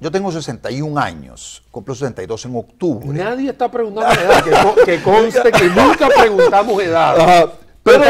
Yo tengo 61 años, cumplo 62 en octubre. Nadie está preguntando edad, que, conste que nunca preguntamos edad. pero,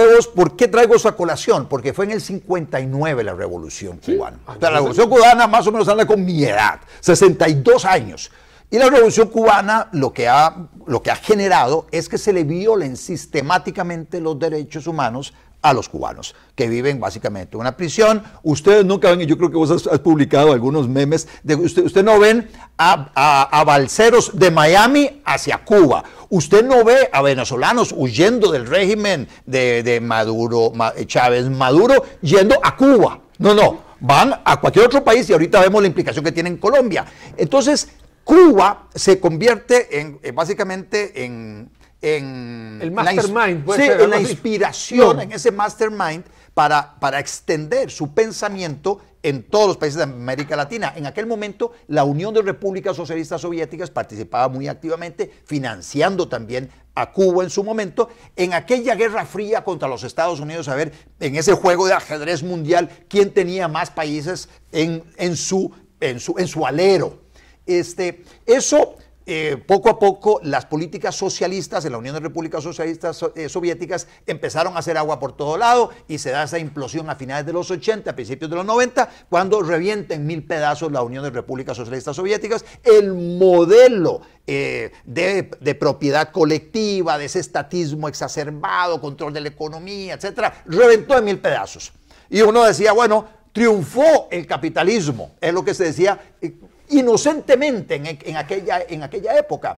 Evo, ¿por qué traigo esa colación? Porque fue en el 59 la Revolución Cubana. Ah, la Revolución Cubana más o menos anda con mi edad, 62 años. Y la Revolución Cubana lo que ha, lo que ha generado es que se le violen sistemáticamente los derechos humanos a los cubanos, que viven básicamente en una prisión. Ustedes nunca ven, y yo creo que vos has, publicado algunos memes, de usted, usted no ven a, a, balseros de Miami hacia Cuba. Usted no ve a venezolanos huyendo del régimen de, de Maduro, Chávez Maduro, yendo a Cuba. No, no, van a cualquier otro país y ahorita vemos la implicación que tiene en Colombia. Entonces, Cuba se convierte en, eh, básicamente en en el mastermind, la, inspiración, en ese mastermind para, para extender su pensamiento en todos los países de América Latina. En aquel momento, la Unión de Repúblicas Socialistas Soviéticas participaba muy activamente, financiando también a Cuba en su momento, en aquella guerra fría contra los Estados Unidos, a ver, en ese juego de ajedrez mundial, quién tenía más países en, su, en, su, en su alero. Este, eso eh, poco a poco las políticas socialistas en la Unión de Repúblicas Socialistas eh, Soviéticas empezaron a hacer agua por todo lado y se da esa implosión a finales de los 80, a principios de los 90, cuando revienta en mil pedazos la Unión de Repúblicas Socialistas Soviéticas, el modelo eh, de, propiedad colectiva, de ese estatismo exacerbado, control de la economía, etcétera, reventó en mil pedazos. Y uno decía, bueno, triunfó el capitalismo, es lo que se decía inocentemente en, aquella, en aquella época.